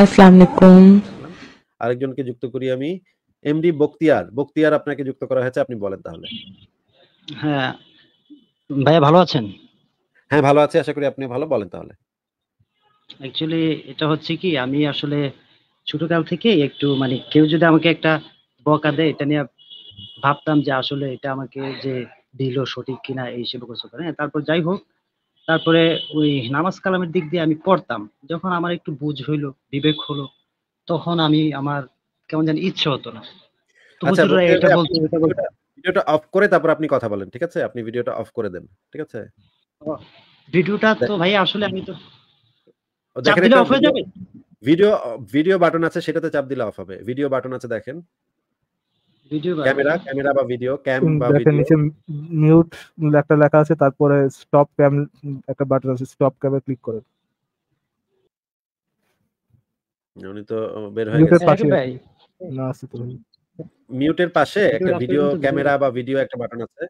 আসসালামু আরেকজনকে যুক্ত করি আমি এমডি বক্তিয়ার বক্তিয়ার আপনাকে যুক্ত করা হয়েছে আপনি বলেন তাহলে হ্যাঁ ভাইয়া ভালো আছেন হ্যাঁ ভালো আছি আশা করি আপনি ভালো বলেন তাহলে অ্যাকচুয়ালি এটা হচ্ছে কি আমি আসলে ছোটকাল থেকে একটু মানে কেউ যদি আমাকে একটা বকা দেয় এটা নিয়ে ভাবতাম যে আসলে এটা আমাকে যে দিল সঠিক কিনা এই হিসেবে কিছু করে তারপর যাই হোক তারপরে ওই নামাজ কালামের দিক দিয়ে আমি পড়তাম যখন আমার একটু বুঝ হইলো বিবেক হলো তখন আমি আমার কেমন জানি ইচ্ছে হতো না আচ্ছা, ভিডিওটা অফ করে তারপর আপনি কথা বলেন ঠিক আছে আপনি ভিডিওটা অফ করে দেন ঠিক আছে ভিডিওটা তো ভাই আসলে আমি তো চাপ অফ হয়ে যাবে ভিডিও ভিডিও বাটন আছে সেটাতে চাপ দিলে অফ হবে ভিডিও বাটন আছে দেখেন ক্যামেরা ক্যামেরা বা ভিডিও ক্যাম বা ভিডিও নিচে মিউট একটা লেখা আছে তারপরে স্টপ ক্যাম একটা বাটন আছে স্টপ ক্যামে ক্লিক করেন উনি তো বের হয়ে গেছে হ্যাঁ, না আছে তো মিউটের পাশে একটা ভিডিও ক্যামেরা বা ভিডিও একটা বাটন আছে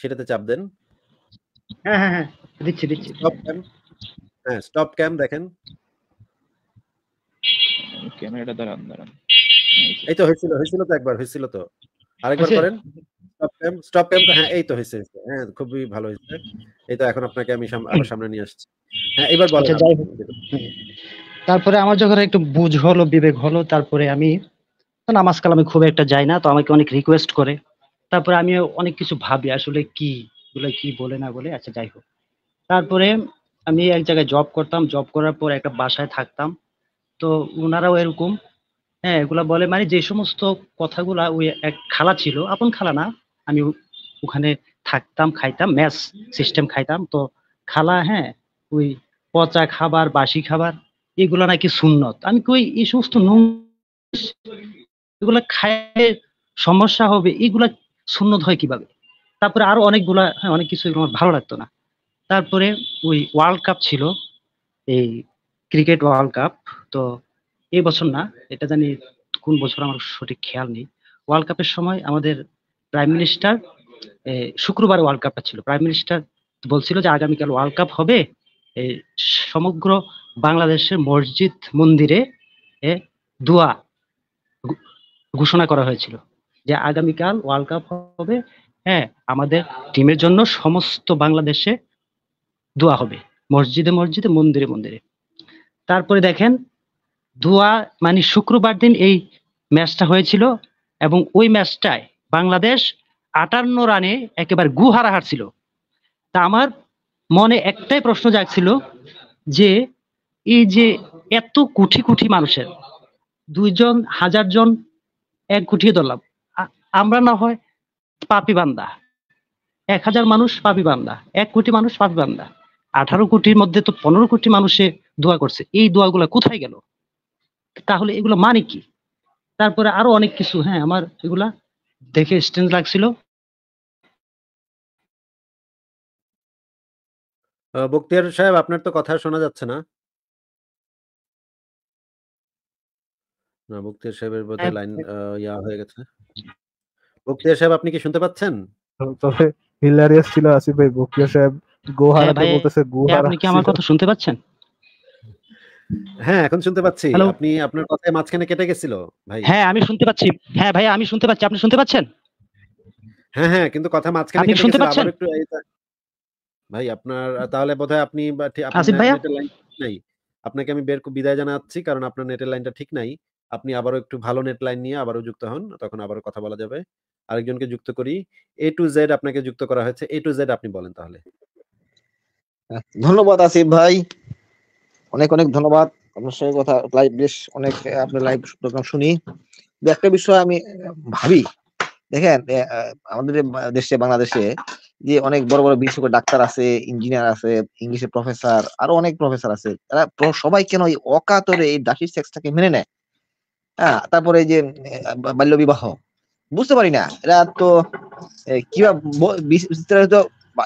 সেটাতে চাপ দেন হ্যাঁ হ্যাঁ হ্যাঁ দিচ্ছি দিচ্ছি স্টপ ক্যাম হ্যাঁ স্টপ ক্যাম দেখেন ক্যামেরাটা দাঁড়ান দাঁড়ান এই তো হয়েছিল হয়েছিল তো একবার হয়েছিল তো আরেকবার করেন স্টপ হ্যাঁ এই তো হয়েছে হ্যাঁ খুবই ভালো হয়েছে এই তো এখন আপনাকে আমি সামনে নিয়ে আসছি হ্যাঁ এবার বলেন আচ্ছা, তারপরে আমার যখন একটু বুঝ হলো বিবেক হলো তারপরে আমি নামাজ কালামে খুব একটা যাই না তো আমাকে অনেক রিকোয়েস্ট করে তারপরে আমি অনেক কিছু ভাবি আসলে কি বলে কি বলে না বলে আচ্ছা যাই হোক তারপরে আমি এক জায়গায় জব করতাম জব করার পর একটা বাসায় থাকতাম তো ওনারাও এরকম হ্যাঁ এগুলা বলে মানে যে সমস্ত কথাগুলা ওই এক খালা ছিল আপন খালা না আমি ওখানে থাকতাম খাইতাম ম্যাচ সিস্টেম খাইতাম তো খালা হ্যাঁ ওই পচা খাবার বাসি খাবার এগুলা নাকি সুন্নত আমি কই এই সমস্ত এগুলা খাই সমস্যা হবে এগুলা সুন্নত হয় কিভাবে তারপরে আরো অনেকগুলা হ্যাঁ অনেক কিছু আমার ভালো লাগতো না তারপরে ওই ওয়ার্ল্ড কাপ ছিল এই ক্রিকেট ওয়ার্ল্ড কাপ তো এই বছর না এটা জানি কোন বছর আমার সঠিক খেয়াল নেই ওয়ার্ল্ড কাপের সময় আমাদের প্রাইম মিনিস্টার শুক্রবার ওয়ার্ল্ড কাপটা ছিল প্রাইম মিনিস্টার বলছিল যে আগামীকাল ওয়ার্ল্ড কাপ হবে সমগ্র বাংলাদেশের মসজিদ মন্দিরে দোয়া ঘোষণা করা হয়েছিল যে আগামীকাল ওয়ার্ল্ড কাপ হবে হ্যাঁ আমাদের টিমের জন্য সমস্ত বাংলাদেশে দোয়া হবে মসজিদে মসজিদে মন্দিরে মন্দিরে তারপরে দেখেন ধোয়া মানে শুক্রবার দিন এই ম্যাচটা হয়েছিল এবং ওই ম্যাচটায় বাংলাদেশ আটান্ন রানে একেবারে গুহারা হারছিল তা আমার মনে একটাই প্রশ্ন জাগছিল যে এই যে এত কুঠি কুঠি মানুষের দুইজন হাজার জন এক কুঠি ধরলাম আমরা না হয় পাপি বান্দা এক হাজার মানুষ পাপি বান্দা এক কোটি মানুষ পাপি বান্দা আঠারো কোটির মধ্যে তো পনেরো কোটি মানুষে দোয়া করছে এই দোয়াগুলা কোথায় গেল তাহলে এগুলো মানে কি তারপরে আরো অনেক কিছু হ্যাঁ আমার এগুলা দেখে স্ট্রেঞ্জ লাগছিল বক্তিয়ার সাহেব আপনার তো কথা শোনা যাচ্ছে না না বক্তিয়ার সাহেবের বোধহয় লাইন হ্যাঁ, ইয়া হয়ে গেছে বক্তিয়ার সাহেব আপনি কি শুনতে পাচ্ছেন হ্যাঁ, তবে হিলারিয়াস ছিল আসিফ ভাই বক্তিয়ার সাহেব হ্যাঁ গোহারাতে বলতেছে গোহারা আপনি কি আমার কথা শুনতে পাচ্ছেন হ্যাঁ এখন শুনতে পাচ্ছি আপনি আপনার কথায় মাঝখানে কেটে গেছিল ভাই হ্যাঁ আমি শুনতে পাচ্ছি হ্যাঁ ভাই আমি শুনতে পাচ্ছি আপনি শুনতে পাচ্ছেন হ্যাঁ হ্যাঁ কিন্তু কথা মাঝখানে কেটে শুনতে পাচ্ছেন ভাই আপনার তাহলে বোধহয় আপনি আসিফ ভাই নাই আপনাকে আমি বের বিদায় জানাচ্ছি কারণ আপনার নেটের লাইনটা ঠিক নাই আপনি আবারও একটু ভালো নেট লাইন নিয়ে আবারও যুক্ত হন তখন আবারও কথা বলা যাবে আরেকজনকে যুক্ত করি এ টু জেড আপনাকে যুক্ত করা হয়েছে এ টু জেড আপনি বলেন তাহলে ধন্যবাদ আসিফ ভাই অনেক অনেক ধন্যবাদ আপনার সঙ্গে কথা লাইভ বেশ অনেক আপনার লাইভ শুনি একটা বিষয় আমি ভাবি দেখেন আমাদের দেশে বাংলাদেশে যে অনেক বড় বড় বিশেষ ডাক্তার আছে ইঞ্জিনিয়ার আছে ইংলিশে প্রফেসর আরো অনেক প্রফেসর আছে তারা সবাই কেন এই অকাতরে এই দাসির সেক্সটাকে মেনে নেয় হ্যাঁ তারপরে যে বাল্য বিবাহ বুঝতে পারি না এরা তো কিভাবে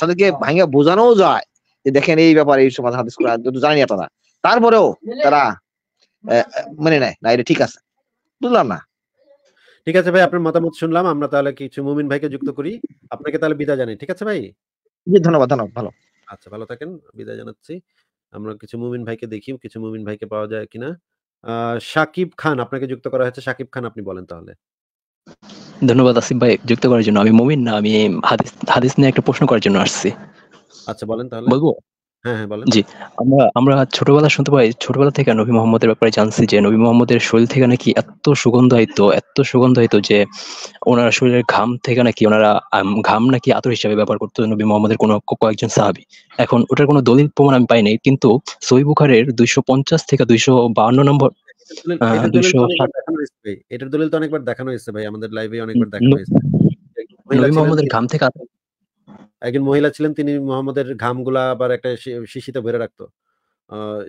তাদেরকে ভাঙা বোঝানো যায় যে দেখেন এই ব্যাপারে এই সমাধান হাদিস করা জানি আপনারা তারপরেও তারা মেনে নেয় না এটা ঠিক আছে বুঝলাম না ঠিক আছে ভাই আপনার মতামত শুনলাম আমরা তাহলে কিছু মুমিন ভাইকে যুক্ত করি আপনাকে তাহলে বিদায় জানাই ঠিক আছে ভাই জি ধন্যবাদ ধন্যবাদ ভালো আচ্ছা ভালো থাকেন বিদায় জানাচ্ছি আমরা কিছু মুমিন ভাইকে দেখি কিছু মুমিন ভাইকে পাওয়া যায় কিনা সাকিব খান আপনাকে যুক্ত করা হয়েছে সাকিব খান আপনি বলেন তাহলে ধন্যবাদ আসিফ ভাই যুক্ত করার জন্য আমি মুমিন না আমি হাদিস হাদিস নিয়ে একটা প্রশ্ন করার জন্য আসছি আচ্ছা বলেন তাহলে বলবো হ্যাঁ, হ্যাঁ, জি আমরা আমরা ছোটবেলা শুনতে পাই ছোটবেলা থেকে নবী মোহাম্মদের ব্যাপারে জানছি যে নবী মোহাম্মদের শরীর থেকে নাকি এত হইতো এত সুগন্ধায়িত যে শরীরের ঘাম থেকে নাকি ওনারা ঘাম নাকি আতর হিসাবে ব্যবহার করতো নবী মোহাম্মদের কোনো কয়েকজন সাহাবি এখন ওটার কোনো দলিল প্রমাণ আমি পাইনি কিন্তু সই বুখারের দুইশো পঞ্চাশ থেকে দুইশো বাহান্ন নম্বর এটার দলিল তো অনেকবার দেখানো হয়েছে ভাই আমাদের লাইভে অনেকবার দেখানো হয়েছে নবী মোহাম্মদের ঘাম থেকে আতর একজন মহিলা ছিলেন তিনি মোহাম্মদের ঘামগুলা আবার একটা শিশিতে ভরে রাখতো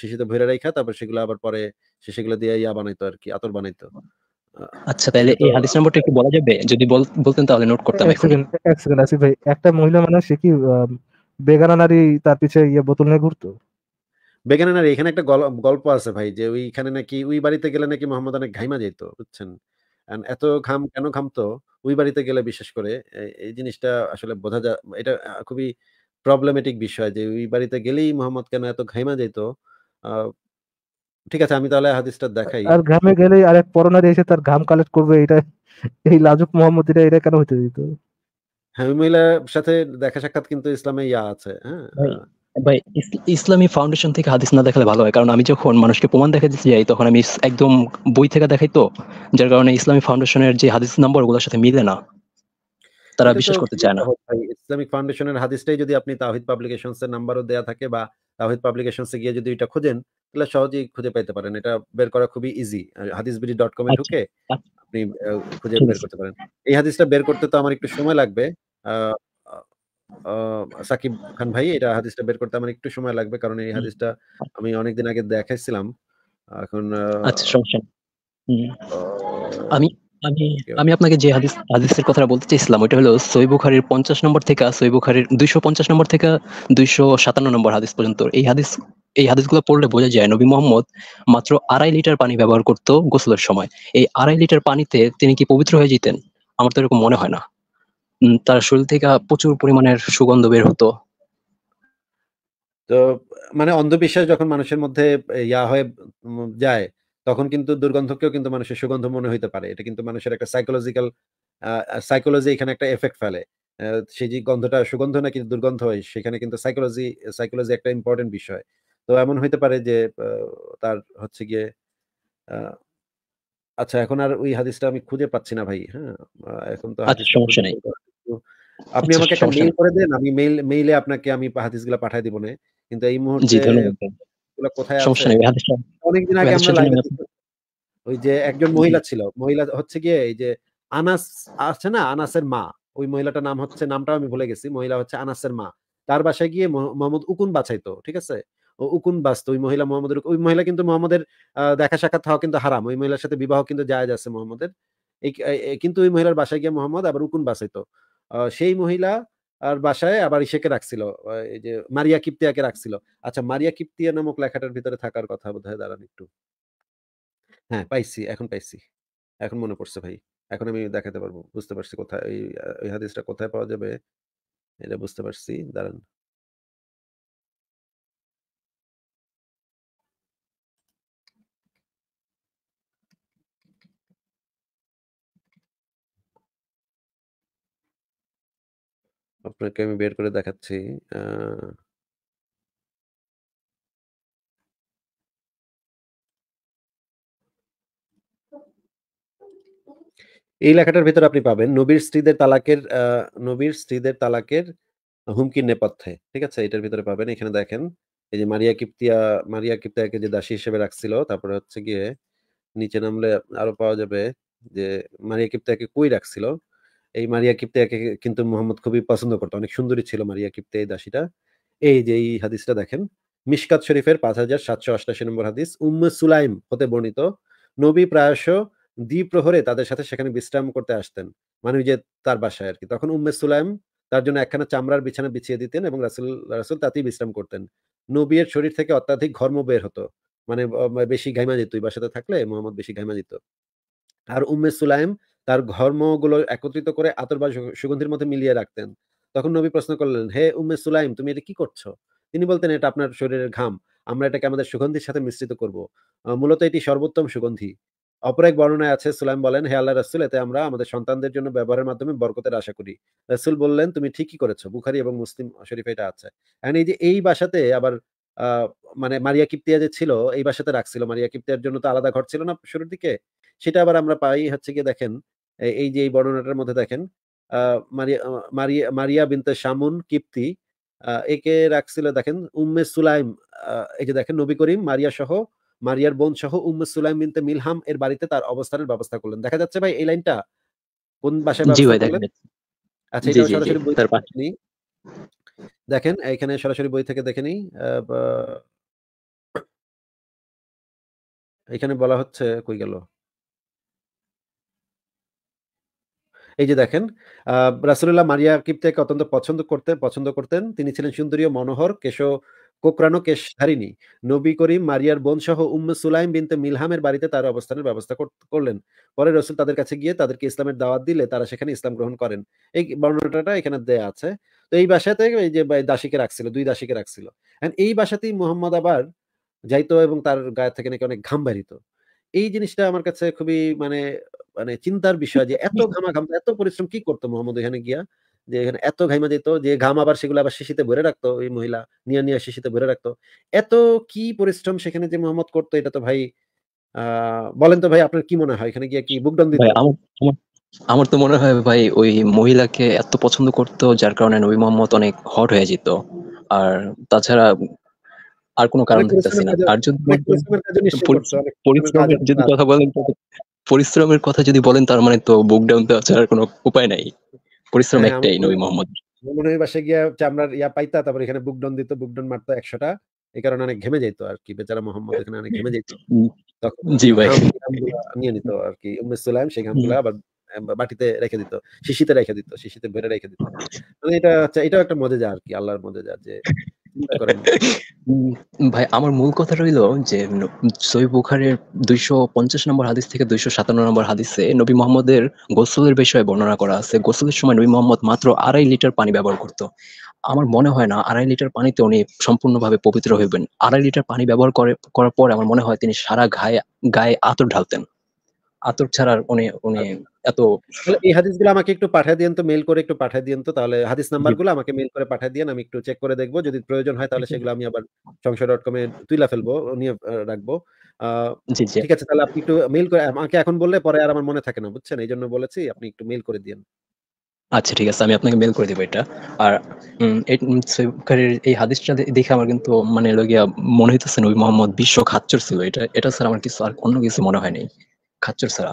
শিশিতে ভরে রাখা তারপর সেগুলো আবার পরে সে সেগুলো দিয়ে ইয়া বানাইতো আর কি আতর বানাইতো আচ্ছা তাহলে এই হাদিস নম্বরটা একটু বলা যাবে যদি বলতেন তাহলে নোট করতাম এক সেকেন্ড ভাই একটা মহিলা মানুষ সে কি বেগানা নারী তার পিছে ইয়ে বোতল নিয়ে ঘুরতো বেগানা নারী এখানে একটা গল্প আছে ভাই যে ওইখানে নাকি ওই বাড়িতে গেলে নাকি মোহাম্মদ অনেক ঘাইমা যেত বুঝছেন এত ঘাম কেন ঘামতো ওই বাড়িতে গেলে বিশেষ করে এই জিনিসটা আসলে বোঝা যা এটা খুবই প্রবলেমেটিক বিষয় যে ওই বাড়িতে গেলেই মোহাম্মদ কেন এত ঘাইমা যেত ঠিক আছে আমি তাহলে হাদিসটা দেখাই আর গ্রামে গেলেই আরেক পরনারী এসে তার ঘাম কালেক্ট করবে এটা এই লাজুক মোহাম্মদ এটা এটা কেন হইতে দিত হ্যাঁ মহিলার সাথে দেখা সাক্ষাৎ কিন্তু ইসলামে ইয়া আছে হ্যাঁ, হ্যাঁ। ভাই ইসলামী ফাউন্ডেশন থেকে হাদিস না দেখালে ভালো হয় কারণ আমি যখন মানুষকে প্রমাণ দেখাতে যাই তখন আমি একদম বই থেকে দেখাই তো যার কারণে ইসলামী ফাউন্ডেশনের যে হাদিস নাম্বার গুলোর সাথে মিলে না তারা বিশ্বাস করতে চায় না ইসলামিক ফাউন্ডেশনের হাদিসটাই যদি আপনি তাওহিদ পাবলিকেশনস এর নাম্বারও দেয়া থাকে বা তাওহিদ পাবলিকেশনস এ গিয়ে যদি এটা খোঁজেন তাহলে সহজেই খুঁজে পেতে পারেন এটা বের করা খুবই ইজি হাদিসবিডি ডট কম এ আচ্ছা, ঢুকে আচ্ছা। আপনি খুঁজে বের করতে পারেন এই হাদিসটা বের করতে তো আমার একটু সময় লাগবে সাকিব খান ভাই এটা হাদিসটা বের করতে আমার একটু সময় লাগবে কারণ এই হাদিসটা আমি অনেকদিন আগে দেখাইছিলাম এখন আচ্ছা সমস্যা আমি আমি আমি আপনাকে যে হাদিস হাদিসের কথা বলতে চাইছিলাম ওটা হলো সই বুখারীর পঞ্চাশ নম্বর থেকে সই বুখারীর দুইশো পঞ্চাশ নম্বর থেকে দুইশো সাতান্ন নম্বর হাদিস পর্যন্ত এই হাদিস এই হাদিসগুলো পড়লে বোঝা যায় নবী মোহাম্মদ মাত্র আড়াই লিটার পানি ব্যবহার করতো গোসলের সময় এই আড়াই লিটার পানিতে তিনি কি পবিত্র হয়ে যেতেন আমার তো এরকম মনে হয় না তার শরীর থেকে প্রচুর পরিমাণের সুগন্ধ বের হতো তো মানে অন্ধবিশ্বাস যখন মানুষের মধ্যে ইয়া হয়ে যায় তখন কিন্তু দুর্গন্ধকেও কিন্তু মানুষের সুগন্ধ মনে হইতে পারে এটা কিন্তু মানুষের একটা সাইকোলজিক্যাল সাইকোলজি এখানে একটা এফেক্ট ফেলে সেই যে গন্ধটা সুগন্ধ না কিন্তু দুর্গন্ধ হয় সেখানে কিন্তু সাইকোলজি সাইকোলজি একটা ইম্পর্টেন্ট বিষয় তো এমন হইতে পারে যে তার হচ্ছে গিয়ে আচ্ছা এখন আর ওই হাদিসটা আমি খুঁজে পাচ্ছি না ভাই হ্যাঁ এখন তো আচ্ছা, সমস্যা নেই আপনি আচ্ছা, আমাকে একটা মেইল করে দেন আমি মেইল মেইলে আপনাকে আমি হাদিসগুলো পাঠিয়ে দিব না কিন্তু এই মুহূর্তে এগুলো কোথায় আছে অনেকদিন আগে আমরা লাইভে ওই যে একজন মহিলা ছিল মহিলা হচ্ছে গিয়ে এই যে আনাস আছে না আনাসের মা ওই মহিলাটার নাম হচ্ছে নামটা আমি ভুলে গেছি মহিলা হচ্ছে আনাসের মা তার বাসায় গিয়ে মোহাম্মদ উকুন বাঁচাইতো ঠিক আছে ও উকুন বাস্ত ওই মহিলা মোহাম্মদের ওই মহিলা কিন্তু মোহাম্মদের দেখা সাক্ষাৎ হওয়া কিন্তু হারাম ওই মহিলার সাথে বিবাহ কিন্তু জায়েজ আছে মোহাম্মদের কিন্তু ওই মহিলার বাসায় গিয়ে মোহাম্মদ আবার উকুন বাঁচাইতো সেই মহিলা আর বাসায় আবার ইসেকে রাখছিল এই যে মারিয়া কিপ্তিয়াকে রাখছিল আচ্ছা মারিয়া কিপ্তিয়া নামক লেখাটার ভিতরে থাকার কথা বোধ হয় দাঁড়ান একটু হ্যাঁ পাইছি এখন পাইছি এখন মনে পড়ছে ভাই এখন আমি দেখাতে পারবো বুঝতে পারছি কোথায় ওই হাদিসটা কোথায় পাওয়া যাবে এটা বুঝতে পারছি দাঁড়ান আপনাকে আমি বের করে দেখাচ্ছি এই লেখাটার ভেতর আপনি পাবেন নবীর স্ত্রীদের তালাকের নবীর স্ত্রীদের তালাকের হুমকির নেপথ্যে ঠিক আছে এটার ভিতরে পাবেন এখানে দেখেন এই যে মারিয়া কিপ্তিয়া মারিয়া কিপ্তিয়াকে যে দাসী হিসেবে রাখছিল তারপরে হচ্ছে গিয়ে নিচে নামলে আরো পাওয়া যাবে যে মারিয়া কিপ্তিয়াকে কুই রাখছিল এই মারিয়া কিপ্তেকে কিন্তু মোহাম্মদ খুবই পছন্দ করতো অনেক সুন্দরী ছিল মারিয়া কিপ্তে এই দাসীটা এই যে এই হাদিসটা দেখেন মিশকাত শরীফের পাঁচ হাজার সাতশো অষ্টাশি নম্বর হাদিস উম্ম সুলাইম হতে বর্ণিত নবী প্রায়শ দ্বীপ্রহরে তাদের সাথে সেখানে বিশ্রাম করতে আসতেন মানে যে তার বাসায় আর কি তখন উম্মে সুলাইম তার জন্য একখানা চামড়ার বিছানা বিছিয়ে দিতেন এবং রাসুল রাসুল তাতেই বিশ্রাম করতেন নবীর শরীর থেকে অত্যাধিক ঘর্ম বের হতো মানে বেশি ঘাইমা যেত বাসাতে থাকলে মোহাম্মদ বেশি ঘাইমা যেত আর উম্মে সুলাইম তার ঘর্মগুলো একত্রিত করে আতর বা সুগন্ধির মধ্যে মিলিয়ে রাখতেন তখন নবী প্রশ্ন করলেন হে উমে সুলাইম তুমি এটা কি করছো তিনি বলতেন এটা আপনার শরীরের ঘাম আমরা এটাকে আমাদের সুগন্ধির সাথে মিশ্রিত করব মূলত এটি সর্বোত্তম সুগন্ধি অপর এক বর্ণনায় আছে সুলাইম বলেন হে আল্লাহ রসুল এতে আমরা আমাদের সন্তানদের জন্য ব্যবহারের মাধ্যমে বরকতের আশা করি রসুল বললেন তুমি ঠিকই করেছো বুখারি এবং মুসলিম শরীফ এটা আছে এখন এই যে এই বাসাতে আবার মানে মারিয়া কিপ্তিয়া যে ছিল এই বাসাতে রাখছিল মারিয়া কিপ্তিয়ার জন্য তো আলাদা ঘর ছিল না শুরুর দিকে সেটা আবার আমরা পাই হচ্ছে গিয়ে দেখেন এই যে এই বর্ণনাটার মধ্যে দেখেন মারিয়া মারিয়া বিনতে শামুন কিপ্তি একে রাখছিল দেখেন উম্মে সুলাইম এই যে দেখেন নবী করিম মারিয়া সহ মারিয়ার বোন সহ উম্মে সুলাইম বিনতে মিলহাম এর বাড়িতে তার অবস্থানের ব্যবস্থা করলেন দেখা যাচ্ছে ভাই এই লাইনটা কোন দেখেন আচ্ছা এটা সরাসরি বই থেকে দেখেন এখানে সরাসরি বই থেকে দেখেনি এখানে বলা হচ্ছে কই গেল এই যে দেখেন রাসুল্লাহ মারিয়া কিপ্তাকে অত্যন্ত পছন্দ করতে পছন্দ করতেন তিনি ছিলেন সুন্দরী ও মনোহর কেশ কোকরানো কেশ হারিনী নবী করিম মারিয়ার বোন সহ উম্মে সুলাইম বিনতে মিলহামের বাড়িতে তার অবস্থানের ব্যবস্থা করলেন পরে রসুল তাদের কাছে গিয়ে তাদেরকে ইসলামের দাওয়াত দিলে তারা সেখানে ইসলাম গ্রহণ করেন এই বর্ণনাটা এখানে দেয়া আছে তো এই বাসাতে এই যে দাসীকে রাখছিল দুই দাসীকে রাখছিল এই বাসাতেই মোহাম্মদ আবার যাইতো এবং তার গায়ে থেকে নাকি অনেক ঘাম বাড়িত এই জিনিসটা আমার কাছে খুবই মানে মানে চিন্তার বিষয় যে এত ঘামা ঘাম এত পরিশ্রম কি করতো মোহাম্মদ এখানে গিয়া যে এখানে এত ঘাইমা দিত যে ঘাম আবার সেগুলো আবার শিশিতে ভরে রাখতো ওই মহিলা নিয়ে নিয়ে শিশিতে ভরে রাখতো এত কি পরিশ্রম সেখানে যে মোহাম্মদ করতো এটা তো ভাই বলেন তো ভাই আপনার কি মনে হয় এখানে গিয়ে কি বুকডাউন দিতে আমার তো মনে হয় ভাই ওই মহিলাকে এত পছন্দ করতো যার কারণে নবী মোহাম্মদ অনেক হট হয়ে যেত আর তাছাড়া আর কোনো কারণ দেখতেছি না আর যদি পরিশ্রমের যদি কথা বলেন পরিশ্রমের কথা যদি বলেন তার মানে তো বুকডাউন দেওয়া আর কোনো উপায় নাই পরিশ্রম হ্যাঁ, একটাই নবী মোহাম্মদ মৌলভীর বাসায় গিয়া চামড়ার ইয়া পাইতা তারপর এখানে বুকডাউন দিত বুকডাউন মারতো একশোটা এই কারণে অনেক ঘেমে যেত আর কি বেচারা মোহাম্মদ এখানে অনেক ঘেমে যেত তখন জি ভাই নিয়ে নিত আর কি উম্মে সুলাইম সেই ঘামগুলো আবার বাটিতে রেখে দিত শিশিতে রেখে দিত শিশিতে ভরে রেখে দিত মানে এটা এটা একটা মজা যা আর কি আল্লাহর মজা যা যে ভাই আমার মূল কথা রইল যে সই বুখারের দুইশো পঞ্চাশ নম্বর হাদিস থেকে দুইশো সাতান্ন নম্বর হাদিসে নবী মোহাম্মদের গোসলের বিষয়ে বর্ণনা করা আছে গোসলের সময় নবী মোহাম্মদ মাত্র আড়াই লিটার পানি ব্যবহার করত আমার মনে হয় না আড়াই লিটার পানিতে উনি সম্পূর্ণভাবে পবিত্র হইবেন আড়াই লিটার পানি ব্যবহার করে করার পর আমার মনে হয় তিনি সারা গায়ে গায়ে আতর ঢালতেন আতর ছাড়ার উনি উনি আচ্ছা। এত এই হাদিস গুলো আমাকে একটু পাঠিয়ে দিয়েন তো মেইল করে একটু পাঠিয়ে দিয়েন তো তাহলে হাদিস নাম্বার গুলো আমাকে মেইল করে পাঠিয়ে দিয়েন আমি একটু চেক করে দেখব যদি প্রয়োজন হয় তাহলে সেগুলো আমি আবার সংশয় ডট এ তুইলা ফেলবো নিয়ে রাখবো ঠিক আছে তাহলে আপনি একটু মেইল করে আমাকে এখন বললে পরে আর আমার মনে থাকে না বুঝছেন এই জন্য বলেছি আপনি একটু মেইল করে দিয়েন আচ্ছা ঠিক আছে আমি আপনাকে মেল করে দিব এটা আর এই হাদিসটা দেখে আমার কিন্তু মানে লগিয়া মনে হইতেছে নবী মোহাম্মদ বিশ্ব খাচ্চর ছিল এটা এটা স্যার আমার কিছু আর অন্য কিছু মনে হয়নি খাচ্ছর ছাড়া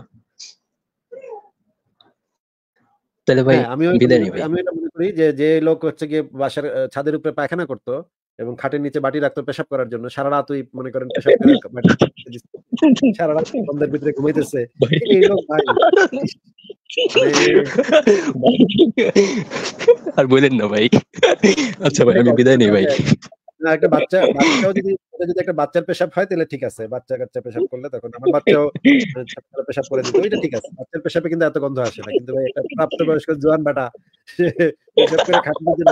তাহলে ভাই হ্যাঁ, আমি বিদায় আমি এটা মনে করি যে যে লোক হচ্ছে গিয়ে বাসার ছাদের উপরে পায়খানা করতো এবং খাটের নিচে বাটি রাখতো পেশাব করার জন্য সারা রাত ওই মনে করেন পেশাব সারা রাত বন্ধের ভিতরে ঘুমাইতেছে এই লোক ভাই মানে আর বলেন না ভাই আচ্ছা ভাই আমি বিদায় নেই ভাই হ্যাঁ। একটা বাচ্চা বাচ্চাও যদি যদি একটা বাচ্চার পেশাব হয় তাহলে ঠিক আছে বাচ্চা কাচ্চা পেশাব করলে তখন আমার বাচ্চাও পেশাব করে দিত ওইটা ঠিক আছে বাচ্চার পেশাবে কিন্তু এত গন্ধ আসে না কিন্তু ভাই একটা প্রাপ্তবয়স্ক জোয়ান বাটা পেশাব করে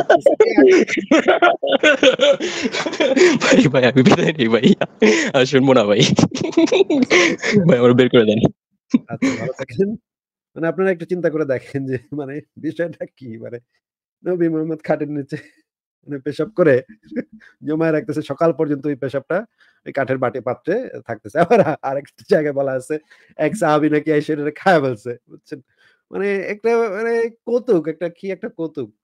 ভাই ভাই আমি বিদায় নেই ভাই আর শুনবো না ভাই ভাই আমার বের করে দেন আচ্ছা ভালো থাকেন মানে আপনারা একটু চিন্তা করে দেখেন যে মানে বিষয়টা কি মানে নবী মোহাম্মদ খাটের নিচে মানে পেশাব করে জমায় রাখতেছে সকাল পর্যন্ত ওই পেশাবটা ওই কাঠের বাটি পাত্রে থাকতেছে আবার আরেকটা জায়গায় বলা আছে এক সাহাবি নাকি এসে খায় বলছে বুঝছেন মানে একটা মানে কৌতুক একটা কি একটা কৌতুক